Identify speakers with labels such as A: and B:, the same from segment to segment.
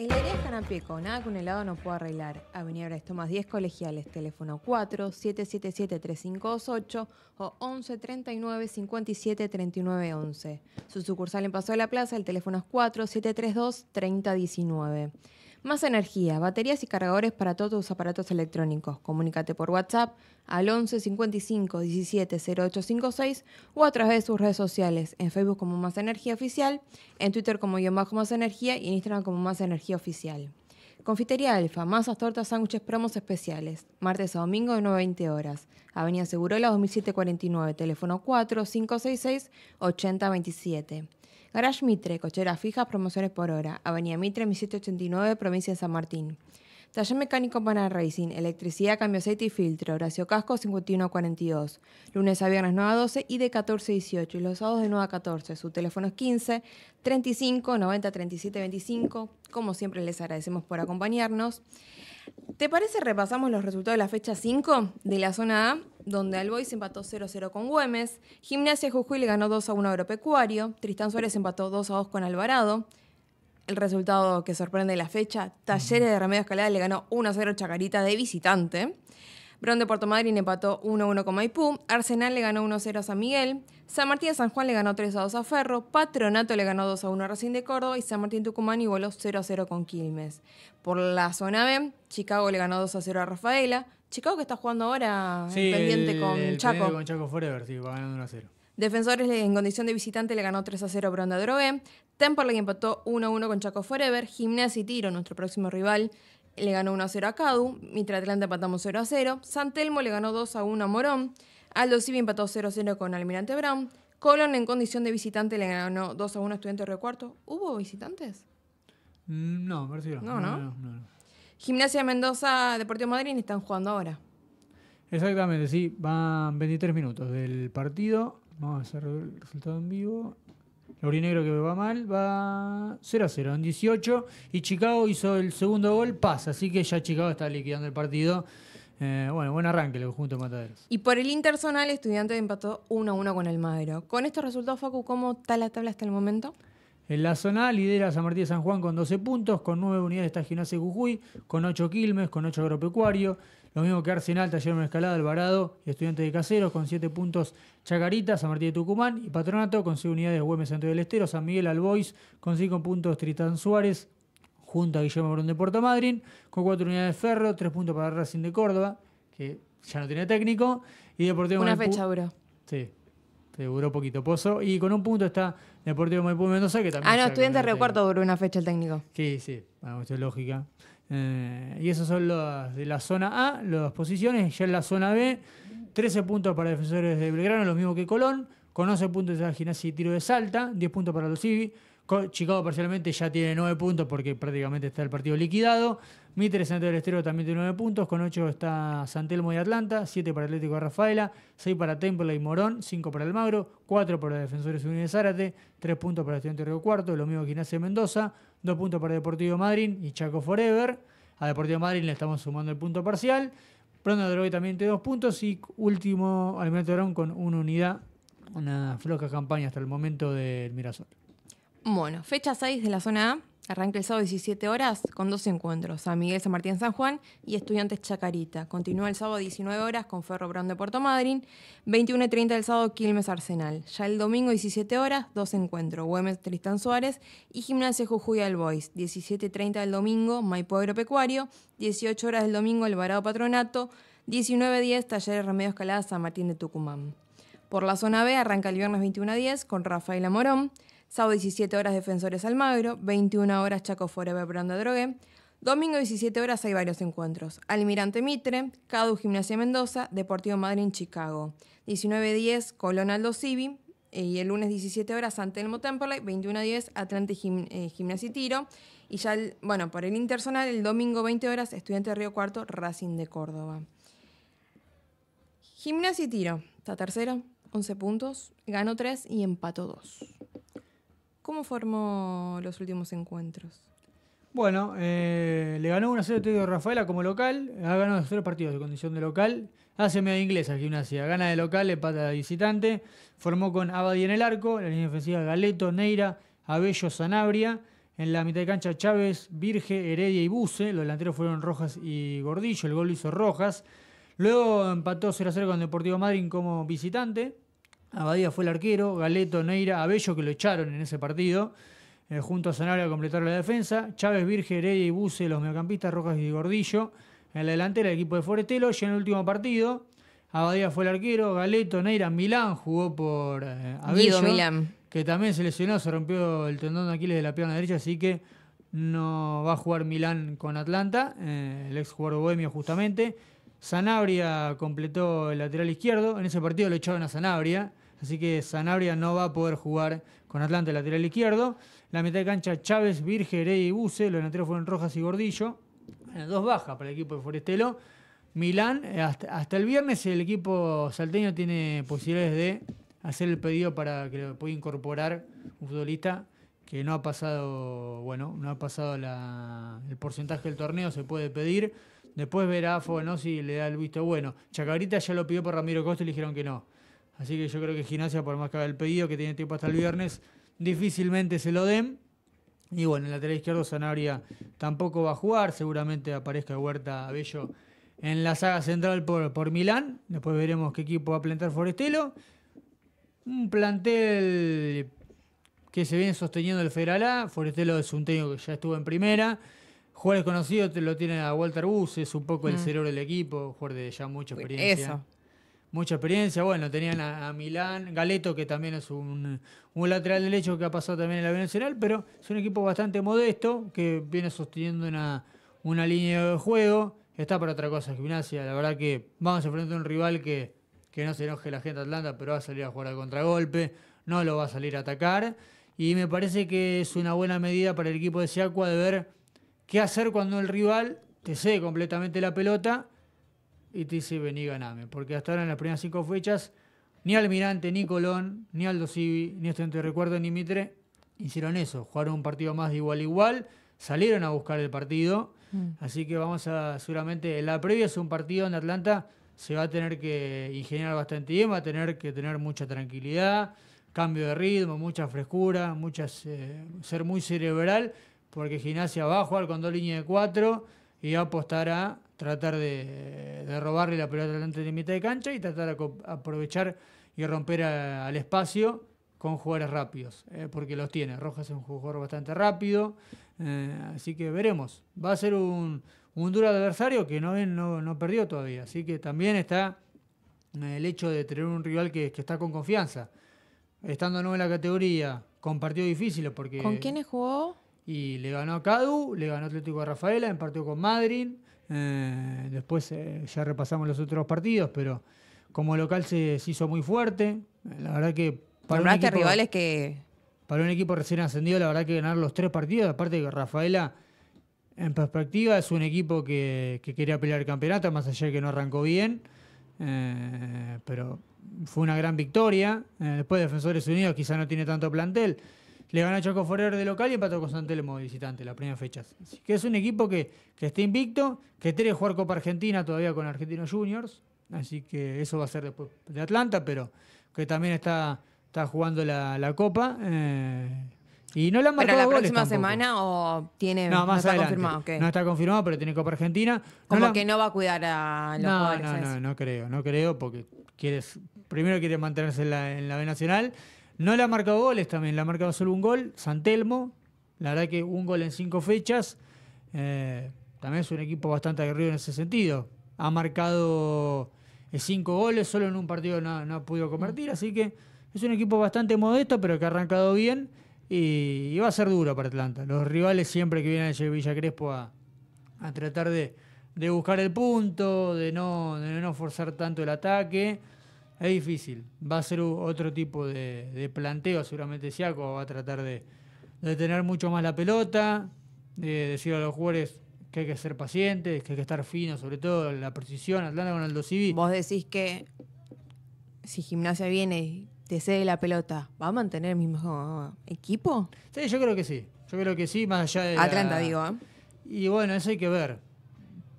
A: Heladería Janapieco, nada que un helado no pueda arreglar. Avenida Tomás 10 Colegiales, teléfono 4 777 3528 o 11 39 57 39 Su sucursal en Paso de la Plaza, el teléfono es 4 732 3019. Más energía, baterías y cargadores para todos tus aparatos electrónicos. Comunícate por WhatsApp al 11 55 17 0856 o a través de sus redes sociales, en Facebook como Más Energía Oficial, en Twitter como Guión Bajo Más Energía y en Instagram como Más Energía Oficial. Confitería Alfa, masas, tortas, sándwiches, promos especiales. Martes a domingo de 9 a 20 horas. Avenida Segurola 2749, teléfono 4566 8027. Garage Mitre, cochera fijas, promociones por hora. Avenida Mitre, 1789, provincia de San Martín. Taller mecánico para Racing, electricidad, cambio aceite y filtro. Horacio Casco, 5142. Lunes a viernes 9 a 12 y de 14 a 18. Y los sábados de 9 a 14. Su teléfono es 15 35 90 37 25. Como siempre les agradecemos por acompañarnos. ¿Te parece repasamos los resultados de la fecha 5 de la zona A, donde Albois empató 0-0 con Güemes, Gimnasia Jujuy le ganó 2-1 a Agropecuario, Tristán Suárez empató 2-2 con Alvarado, el resultado que sorprende la fecha, Talleres de Remedios Escalada le ganó 1-0 Chacarita de visitante, Brown de Puerto Madryn empató 1-1 con Maipú, Arsenal le ganó 1-0 a San Miguel, San Martín de San Juan le ganó 3-2 a Ferro, Patronato le ganó 2-1 a Racing de Córdoba y San Martín Tucumán igualó 0-0 con Quilmes. Por la zona B, Chicago le ganó 2-0 a Rafaela, Chicago que está jugando ahora eh, sí, pendiente el, con Chaco. con
B: Chaco Forever, sí, va ganando 1-0.
A: Defensores en condición de visitante le ganó 3 a 0 a Bronda Drogué. le empató 1 1 con Chaco Forever. Gimnasia y Tiro, nuestro próximo rival, le ganó 1-0 a Cadu, Mitra Atlanta empatamos 0-0, San Telmo le ganó 2-1 a Morón, Aldo Civi empató 0-0 con Almirante Brown, Colón en condición de visitante le ganó 2-1 a Estudiantes de Cuarto. ¿Hubo visitantes?
B: Mm, no, No, no.
A: Gimnasia Mendoza, Deportivo Madrid están jugando
B: ahora. Exactamente, sí. Van 23 minutos del partido. Vamos a hacer el resultado en vivo. Laurinegro que va mal, va 0 a 0 en 18. Y Chicago hizo el segundo gol, pasa. Así que ya Chicago está liquidando el partido. Eh, bueno, buen arranque el conjunto de Mataderos.
A: Y por el Interzonal, estudiante empató 1 a 1 con el Madero. Con estos resultados, Facu, ¿cómo está la tabla hasta el momento?
B: En la zona lidera San Martín de San Juan con 12 puntos, con 9 unidades está Gimnasia Jujuy, con 8 Quilmes, con 8 Agropecuario, lo mismo que Arsenal, Taller de Escalada, Alvarado y Estudiantes de Caseros, con 7 puntos Chacarita, San Martín de Tucumán y Patronato, con 6 unidades Güemes Centro del Estero, San Miguel Albois, con 5 puntos Tritán Suárez, junto a Guillermo Brón de Puerto Madryn, con 4 unidades Ferro, 3 puntos para Racing de Córdoba, que ya no tiene técnico, y Deportivo Una fecha, bro. Sí se duró poquito Pozo. Y con un punto está Deportivo Maipú Mendoza, que también. Ah, no, Estudiantes recuarto este duró una fecha el técnico. Sí, sí, Esto es lógica. Eh, y esos son los de la zona A, las posiciones. Ya en la zona B, 13 puntos para defensores de Belgrano, lo mismo que Colón. Con 11 puntos ya Gimnasia y Tiro de Salta, 10 puntos para los Civi. Chicago parcialmente ya tiene 9 puntos porque prácticamente está el partido liquidado. Mitre, Santiago del Estero también tiene nueve puntos, con ocho está Santelmo y Atlanta, Siete para Atlético de Rafaela, Seis para Temple y Morón, Cinco para El Almagro, Cuatro para Defensores Unidos de Zárate, 3 puntos para Estudiante Río Cuarto, lo mismo que Ignacio Mendoza, Dos puntos para Deportivo Madrid y Chaco Forever. A Deportivo Madrid le estamos sumando el punto parcial. Pronto de hoy también tiene dos puntos y último Almirante Rón con una unidad, una floja campaña hasta el momento del Mirasol.
A: Bueno, fecha 6 de la zona A Arranca el sábado 17 horas con dos encuentros, San Miguel San Martín San Juan y Estudiantes Chacarita. Continúa el sábado 19 horas con Ferro de Puerto Madryn, 21.30 y el sábado Quilmes Arsenal. Ya el domingo 17 horas, dos encuentros, Güemes Tristán Suárez y Gimnasia Jujuy Al Boys. 17 del domingo, Maipo Agropecuario, 18 horas del domingo, El Patronato, 19.10, 10 Talleres Remedios Escalada San Martín de Tucumán. Por la zona B arranca el viernes 21 a 10 con Rafaela Morón. Sábado 17 horas Defensores Almagro, 21 horas Chaco Forever Branda Drogué. Domingo 17 horas hay varios encuentros. Almirante Mitre, CADU Gimnasia Mendoza, Deportivo Madrid en Chicago. 19.10 Colón Aldo eh, Y el lunes 17 horas Santelmo Temperley, 21.10 Atlante eh, Gimnasia y Tiro. Y ya, bueno, por el intersonal, el domingo 20 horas Estudiante Río Cuarto, Racing de Córdoba. Gimnasia y Tiro, está tercero, 11 puntos, ganó 3 y empató 2. ¿Cómo formó los últimos encuentros?
B: Bueno, eh, le ganó 1-0 de Rafaela como local, ha ganado tres partidos de condición de local, hace media inglesa gimnasia, gana de local, empata de visitante, formó con Abadi en el arco, la línea defensiva Galeto, Neira, Abello, Sanabria, en la mitad de cancha Chávez, Virge, Heredia y Buse. los delanteros fueron Rojas y Gordillo, el gol lo hizo Rojas, luego empató 0-0 con Deportivo Madrid como visitante, Abadía fue el arquero, Galeto, Neira, Abello, que lo echaron en ese partido, eh, junto a Sanabria completar la defensa, Chávez, Virge, Heredia y Buse, los mediocampistas, Rojas y Gordillo, en la delantera del equipo de Forestelo, y en el último partido, Abadía fue el arquero, Galeto, Neira, Milán jugó por eh, Abello, Milán. que también se lesionó, se rompió el tendón de Aquiles de la pierna derecha, así que no va a jugar Milán con Atlanta, eh, el ex jugador bohemio justamente. Sanabria completó el lateral izquierdo, en ese partido lo echaron a Sanabria, Así que Sanabria no va a poder jugar con Atlante, lateral izquierdo. La mitad de cancha Chávez, Virge, y Buse. Los delanteros fueron Rojas y Gordillo. Dos bajas para el equipo de Forestelo. Milán, hasta, el viernes el equipo salteño tiene posibilidades de hacer el pedido para que lo pueda incorporar un futbolista que no ha pasado, bueno, no ha pasado el porcentaje del torneo, se puede pedir. Después verá a si le da el visto bueno. Chacarita ya lo pidió por Ramiro Costa y le dijeron que no. Así que yo creo que Gimnasia, por más que haga el pedido, que tiene tiempo hasta el viernes, difícilmente se lo den. Y bueno, en el lateral izquierdo Zanabria, tampoco va a jugar, seguramente aparezca Huerta Bello en la saga central por, Milán. Después veremos qué equipo va a plantar Forestelo. Un plantel que se viene sosteniendo el Federal Forestelo es un técnico que ya estuvo en primera. Jugadores conocidos lo tiene a Walter Bus, es un poco el mm. cerebro del equipo, jugador de ya mucha experiencia mucha experiencia. Bueno, tenían a, Milán, Galeto, que también es un, un lateral derecho que ha pasado también en la B pero es un equipo bastante modesto que viene sosteniendo una, una línea de juego. Está para otra cosa, gimnasia. La verdad que vamos a enfrentar a un rival que, que no se enoje la gente de Atlanta, pero va a salir a jugar al contragolpe, no lo va a salir a atacar. Y me parece que es una buena medida para el equipo de Siacua de ver qué hacer cuando el rival te cede completamente la pelota y dice vení ganame. Porque hasta ahora en las primeras cinco fechas, ni Almirante, ni Colón, ni Aldo Civi, ni Estudiante Recuerdo, ni Mitre hicieron eso. Jugaron un partido más de igual a igual, salieron a buscar el partido. Mm. Así que vamos a, seguramente, la previa es un partido en Atlanta, se va a tener que ingeniar bastante bien, va a tener que tener mucha tranquilidad, cambio de ritmo, mucha frescura, muchas, eh, ser muy cerebral, porque Gimnasia va a jugar con dos líneas de cuatro y apostar a tratar de, robarle la pelota delante de mitad de cancha y tratar de aprovechar y romper al espacio con jugadores rápidos, eh, porque los tiene. Rojas es un jugador bastante rápido, eh, así que veremos. Va a ser un, un duro adversario que no, no, no, perdió todavía, así que también está eh, el hecho de tener un rival que, que está con confianza, estando nuevo en la categoría, con partidos difíciles. porque... ¿Con quiénes jugó? y le ganó a Cadu, le ganó Atlético a Rafaela, partido con Madrid. Eh, después eh, ya repasamos los otros partidos, pero como local se, hizo muy fuerte. La verdad que para un equipo, rivales que para un equipo recién ascendido, la verdad que ganar los tres partidos, aparte que Rafaela en perspectiva es un equipo que, quería pelear el campeonato, más allá de que no arrancó bien. Eh, pero fue una gran victoria. después Defensores Unidos quizá no tiene tanto plantel, le ganó Chaco Forer de local y empató con Santelmo visitante las primeras fechas. Así que es un equipo que, está invicto, que tiene que jugar Copa Argentina todavía con Argentinos Juniors. Así que eso va a ser después de Atlanta, pero que también está, está jugando la, Copa. Eh, y no le la próxima semana
A: o tiene no, no está confirmado? No está
B: confirmado, pero tiene Copa Argentina. Como que
A: no va a cuidar a los no, No, no, no
B: creo, no creo, porque quieres, primero quiere mantenerse en la, en la B Nacional no le ha marcado goles también, le ha marcado solo un gol, Santelmo. La verdad que un gol en cinco fechas. Eh, también es un equipo bastante aguerrido en ese sentido. Ha marcado eh, cinco goles, solo en un partido no, ha podido convertir, mm. así que es un equipo bastante modesto, pero que ha arrancado bien y, va a ser duro para Atlanta. Los rivales siempre que vienen a Villa Crespo a, tratar de, buscar el punto, de no, de no forzar tanto el ataque es difícil. Va a ser otro tipo de, planteo. Seguramente Siaco va a tratar de, tener mucho más la pelota, de decir a los jugadores que hay que ser pacientes, que hay que estar finos, sobre todo la precisión. Atlanta con el Civi. Vos decís que
A: si Gimnasia viene y te cede la pelota, ¿va a mantener el mismo equipo?
B: Sí, yo creo que sí. Yo creo que sí, más allá de. Atlanta, digo. ¿eh? Y bueno, eso hay que ver.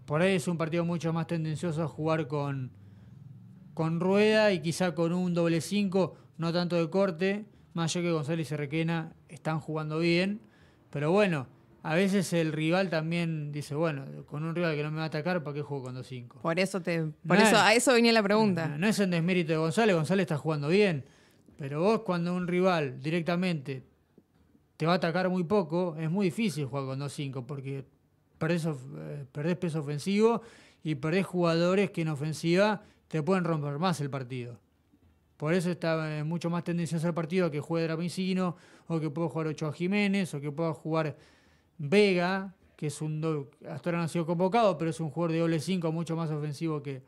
B: Por ahí es un partido mucho más tendencioso jugar con con rueda y quizá con un doble 5, no tanto de corte. Más yo que González y Requena están jugando bien. Pero bueno, a veces el rival también dice, bueno, con un rival que no me va a atacar, ¿para qué juego con 2-5? Por eso te, por eso, a eso venía la pregunta. No, es en desmérito de González, González está jugando bien. Pero vos cuando un rival directamente te va a atacar muy poco, es muy difícil jugar con 2-5 porque eh, perdés peso ofensivo y perdés jugadores que en ofensiva te pueden romper más el partido. Por eso está eh, mucho más tendencioso el partido que juegue Drapincino, o que pueda jugar Ochoa Jiménez, o que pueda jugar Vega, que es un hasta ahora no ha sido convocado, pero es un jugador de doble 5 mucho más ofensivo que,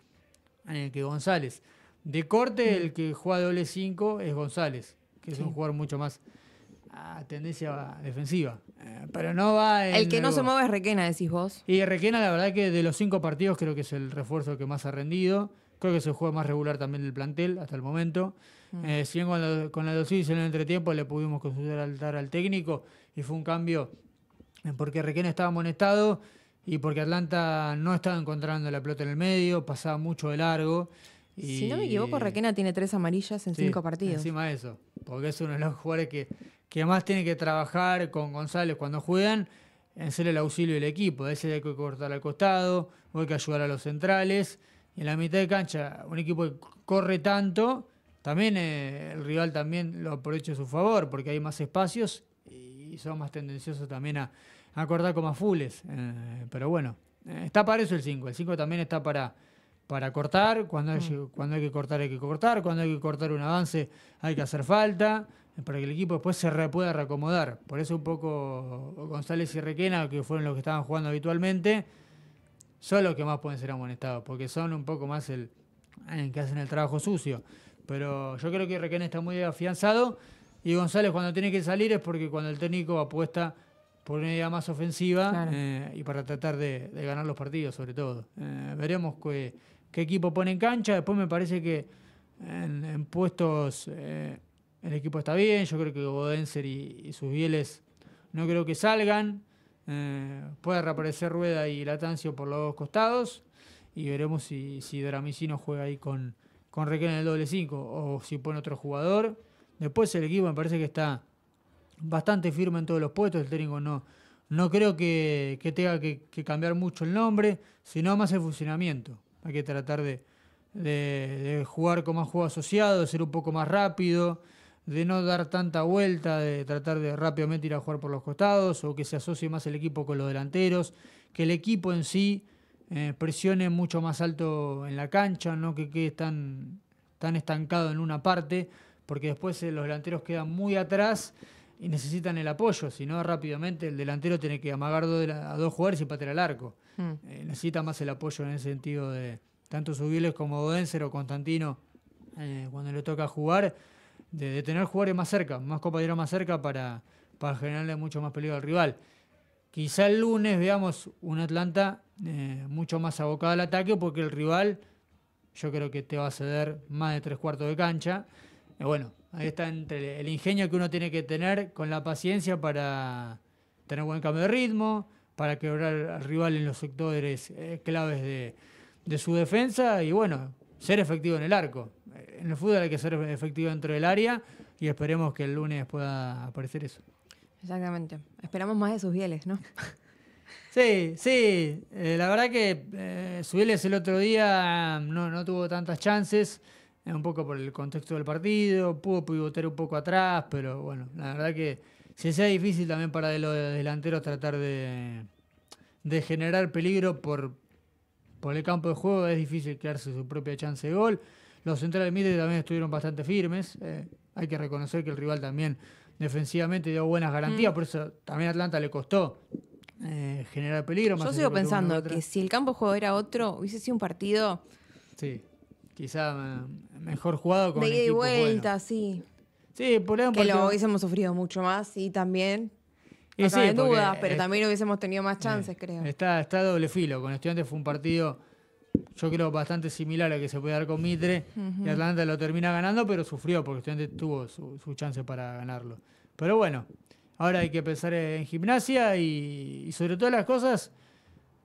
B: eh, que González. De corte, el que juega de doble 5 es González, que es un jugador mucho más a ah, tendencia defensiva. Eh, pero no va. el que no se mueve es
A: Requena, decís vos.
B: Y Requena, la verdad, que de los cinco partidos, creo que es el refuerzo que más ha rendido. Creo que se juega más regular también del plantel hasta el momento. Mm. Eh, si bien con la dosis en el entretiempo le pudimos consultar al, técnico y fue un cambio porque Requena estaba estado y porque Atlanta no estaba encontrando la pelota en el medio, pasaba mucho de largo. Si no me equivoco,
A: Requena tiene tres amarillas en cinco partidos.
B: Encima de eso, porque es uno de los jugadores que, que más tiene que trabajar con González cuando juegan en ser el auxilio del equipo. A veces hay que cortar al costado, hay que ayudar a los centrales en la mitad de cancha, un equipo que corre tanto, también eh, el rival también lo aprovecha a su favor, porque hay más espacios y son más tendenciosos también a, cortar con más fules. Eh, pero bueno, eh, está para eso el 5. El 5 también está para, para cortar. Cuando hay, mm. cuando hay que cortar, hay que cortar. Cuando hay que cortar un avance, hay que hacer falta. Para que el equipo después se pueda reacomodar. Por eso, un poco González y Requena, que fueron los que estaban jugando habitualmente, son los que más pueden ser amonestados, porque son un poco más el que hacen el trabajo sucio. Pero yo creo que Requén está muy afianzado y González cuando tiene que salir es porque cuando el técnico apuesta por una idea más ofensiva eh, y para tratar de, ganar los partidos sobre todo. Eh, veremos qué, equipo pone en cancha, después me parece que en, puestos eh, el equipo está bien, yo creo que Bodenser y, y sus bieles no creo que salgan. Eh, puede reaparecer Rueda y Latancio por los dos costados y veremos si, si Dramicino juega ahí con, con Requena en el doble 5 o si pone otro jugador. Después el equipo me parece que está bastante firme en todos los puestos, el técnico no, no creo que, tenga que, cambiar mucho el nombre, sino más el funcionamiento. Hay que tratar de, jugar con más juego asociado, de ser un poco más rápido, de no dar tanta vuelta, de tratar de rápidamente ir a jugar por los costados o que se asocie más el equipo con los delanteros, que el equipo en sí eh, presione mucho más alto en la cancha, no que quede tan, tan estancado en una parte, porque después eh, los delanteros quedan muy atrás y necesitan el apoyo, si no rápidamente el delantero tiene que amagar a dos jugadores y patear al arco. Mm. Eh, necesita más el apoyo en ese sentido de tanto Subiles como Odenser o Constantino cuando le toca jugar de, tener jugadores más cerca, más compañeros más cerca para, para generarle mucho más peligro al rival. Quizá el lunes veamos un Atlanta eh, mucho más abocado al ataque porque el rival yo creo que te va a ceder más de tres cuartos de cancha. Eh, bueno, ahí está entre el ingenio que uno tiene que tener con la paciencia para tener buen cambio de ritmo, para quebrar al rival en los sectores eh, claves de, de su defensa y bueno, ser efectivo en el arco. Eh, en el fútbol hay que ser efectivo dentro del área y esperemos que el lunes pueda aparecer eso.
A: Exactamente. Esperamos más de sus bieles, ¿no?
B: Sí, sí. Eh, la verdad que eh, el otro día mm, no, tuvo tantas chances, eh, un poco por el contexto del partido, pudo pivotar un poco atrás, pero bueno, la verdad que se sea difícil también para los delanteros tratar de, de generar peligro por, por el campo de juego es difícil crearse su propia chance de gol. Los centrales mide también estuvieron bastante firmes. Eh, hay que reconocer que el rival también defensivamente dio buenas garantías, mm. por eso también a Atlanta le costó eh, generar peligro. Yo sigo pensando que si
A: el campo de juego era otro, hubiese sido un partido.
B: Sí, quizá eh, mejor jugado con. De ida y vuelta,
A: sí. Sí, por ahí Que lo hubiésemos sufrido mucho más y también
B: no sí, pero
A: también hubiésemos tenido más chances, eh, creo.
B: Está, está doble filo. Con Estudiantes fue un partido, yo creo, bastante similar al que se puede dar con Mitre. Y Atlanta lo termina ganando, pero sufrió porque Estudiantes tuvo su, su, chance para ganarlo. Pero bueno, ahora hay que pensar en gimnasia y, sobre todas las cosas,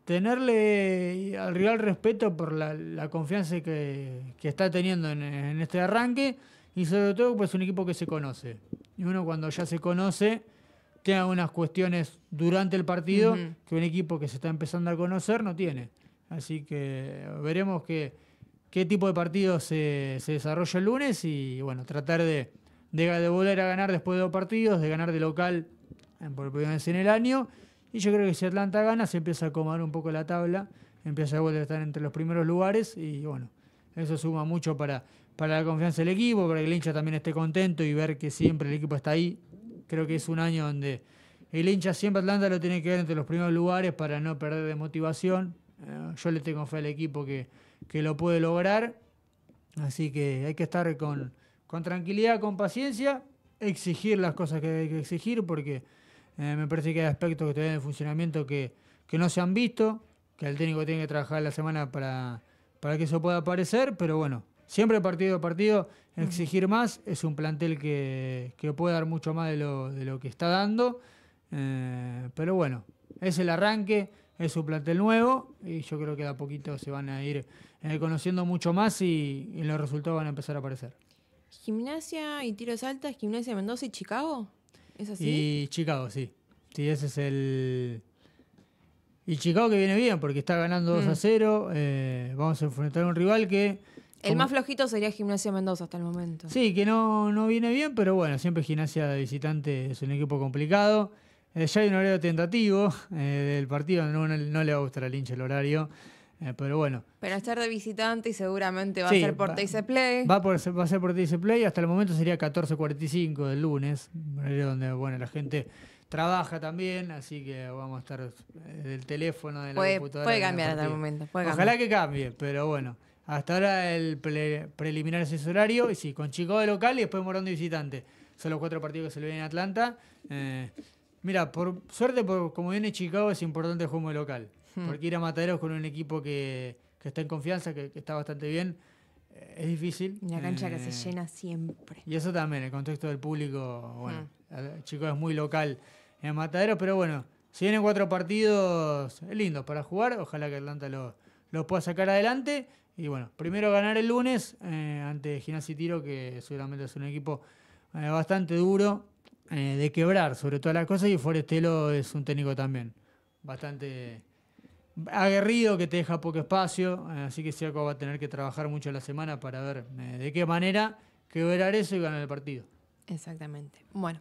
B: tenerle al rival respeto por la, confianza que, está teniendo en, este arranque. Y sobre todo, pues un equipo que se conoce. Y uno cuando ya se conoce tiene unas cuestiones durante el partido que un equipo que se está empezando a conocer no tiene. Así que veremos qué tipo de partido se, se, desarrolla el lunes y bueno, tratar de, de, volver a ganar después de dos partidos, de ganar de local eh, por en el año. Y yo creo que si Atlanta gana, se empieza a acomodar un poco la tabla, empieza a volver a estar entre los primeros lugares y bueno, eso suma mucho para, para la confianza del equipo, para que el hincha también esté contento y ver que siempre el equipo está ahí creo que es un año donde el hincha siempre Atlanta lo tiene que ver entre los primeros lugares para no perder de motivación. Eh, yo le tengo fe al equipo que, lo puede lograr. Así que hay que estar con, tranquilidad, con paciencia, exigir las cosas que hay que exigir, porque eh, me parece que hay aspectos que todavía en el funcionamiento que, no se han visto, que el técnico tiene que trabajar la semana para que eso pueda aparecer, pero bueno, siempre partido a partido, exigir más. Es un plantel que, que puede dar mucho más de lo, que está dando. Eh, pero bueno, es el arranque, es un plantel nuevo y yo creo que de a poquito se van a ir eh, conociendo mucho más y, los resultados van a empezar a aparecer.
A: Gimnasia y tiros altas, gimnasia Mendoza y Chicago. así?
B: Y Chicago, sí. Sí, ese es el... Y Chicago que viene bien porque está ganando 2 a 0. Mm. Eh, vamos a enfrentar a un rival que el más
A: flojito sería Gimnasia Mendoza hasta el momento.
B: Sí, que no, no viene bien, pero bueno, siempre Gimnasia de visitante es un equipo complicado. Eh, ya hay un horario tentativo eh, del partido, no, no, le va a gustar al hincha el horario, eh, pero bueno.
A: Pero estar de visitante y
B: seguramente va a ser por Teise Play. Va, por, a ser por Teise Play, hasta el momento sería 14.45 del lunes, donde bueno, la gente trabaja también, así que vamos a estar del teléfono, de la puede, Puede cambiar hasta el momento. Ojalá que cambie, pero bueno. Hasta ahora el preliminar es horario, y sí, con Chicago de local y después morando de visitante. Son los cuatro partidos que se le vienen a Atlanta. Eh, mira, por suerte, como viene Chicago, es importante el juego de local. Hmm. Porque ir a Mataderos con un equipo que, está en confianza, que, está bastante bien, eh, es difícil. Una cancha que se eh, llena siempre. Y eso también, el contexto del público, bueno, hmm. Chicago es muy local en Mataderos, pero bueno, si vienen cuatro partidos lindos para jugar, ojalá que Atlanta los lo pueda sacar adelante y bueno, primero ganar el lunes eh, ante Ginás y Tiro, que seguramente es un equipo eh, bastante duro eh, de quebrar, sobre todas las cosas. Y Forestelo es un técnico también bastante aguerrido, que te deja poco espacio. así que Siaco va a tener que trabajar mucho la semana para ver de qué manera quebrar eso y ganar el partido.
A: Exactamente. Bueno,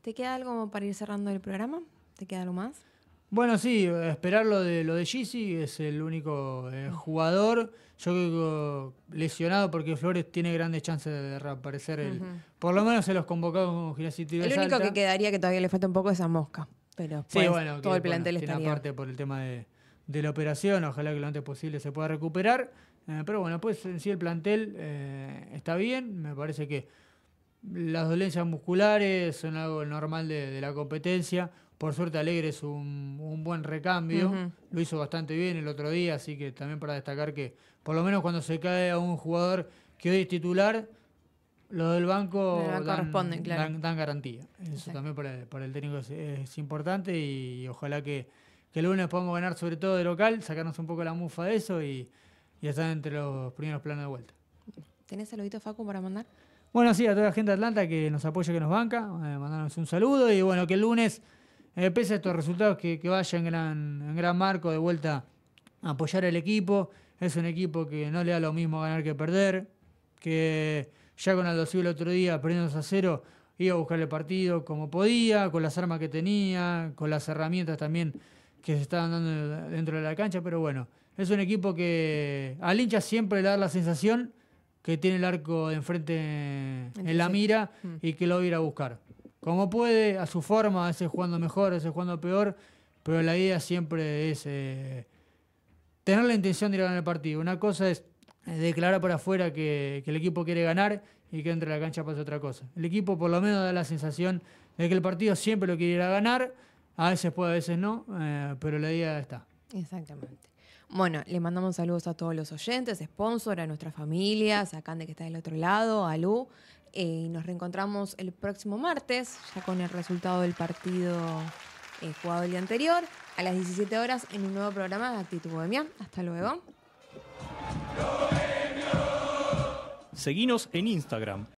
A: ¿te queda algo para ir cerrando el programa? ¿Te queda algo más?
B: Bueno, sí, esperar lo de lo de Gizzi, es el único eh, jugador. Yo creo lesionado porque Flores tiene grandes chances de reaparecer. El, Por lo menos se los convocamos con El único que
A: quedaría que todavía le falta un poco es a Mosca. Pero pues, todo el plantel está bien
B: Aparte por el tema de, la operación, ojalá que lo antes posible se pueda recuperar. Eh, pero bueno, pues en sí el plantel eh, está bien. Me parece que las dolencias musculares son algo normal de, de la competencia. Por suerte Alegre es un, buen recambio, lo hizo bastante bien el otro día, así que también para destacar que por lo menos cuando se cae a un jugador que hoy es titular, lo del banco, dan, garantía. Eso también para, el técnico es, importante y, ojalá que, el lunes podamos ganar sobre todo de local, sacarnos un poco la mufa de eso y, ya estar entre los primeros planos de vuelta.
A: ¿Tenés saludito, Facu, para mandar?
B: Bueno, sí, a toda la gente de Atlanta que nos apoya, que nos banca, eh, mandarnos un saludo y bueno, que el lunes eh, pese a estos resultados, que, vaya en gran, marco de vuelta a apoyar al equipo. Es un equipo que no le da lo mismo ganar que perder, que ya con Aldo el otro día, perdiendo a 0, iba a buscar el partido como podía, con las armas que tenía, con las herramientas también que se estaban dando dentro de la cancha, pero bueno, es un equipo que al hincha siempre le da la sensación que tiene el arco de enfrente en la mira mm. y que lo va a ir a buscar como puede, a su forma, a veces jugando mejor, a veces jugando peor, pero la idea siempre es eh, tener la intención de ir a ganar el partido. Una cosa es eh, declarar para afuera que, el equipo quiere ganar y que entre la cancha pasa otra cosa. El equipo por lo menos da la sensación de que el partido siempre lo quiere ir a ganar, a veces puede, a veces no, eh, pero la idea está.
A: Exactamente. Bueno, le mandamos saludos a todos los oyentes, sponsor, a nuestras familias, a Cande que está del otro lado, a Lu, eh, nos reencontramos el próximo martes, ya con el resultado del partido eh, jugado el día anterior, a las 17 horas en un nuevo programa de Actitud Bohemia. Hasta luego.
B: seguimos en Instagram,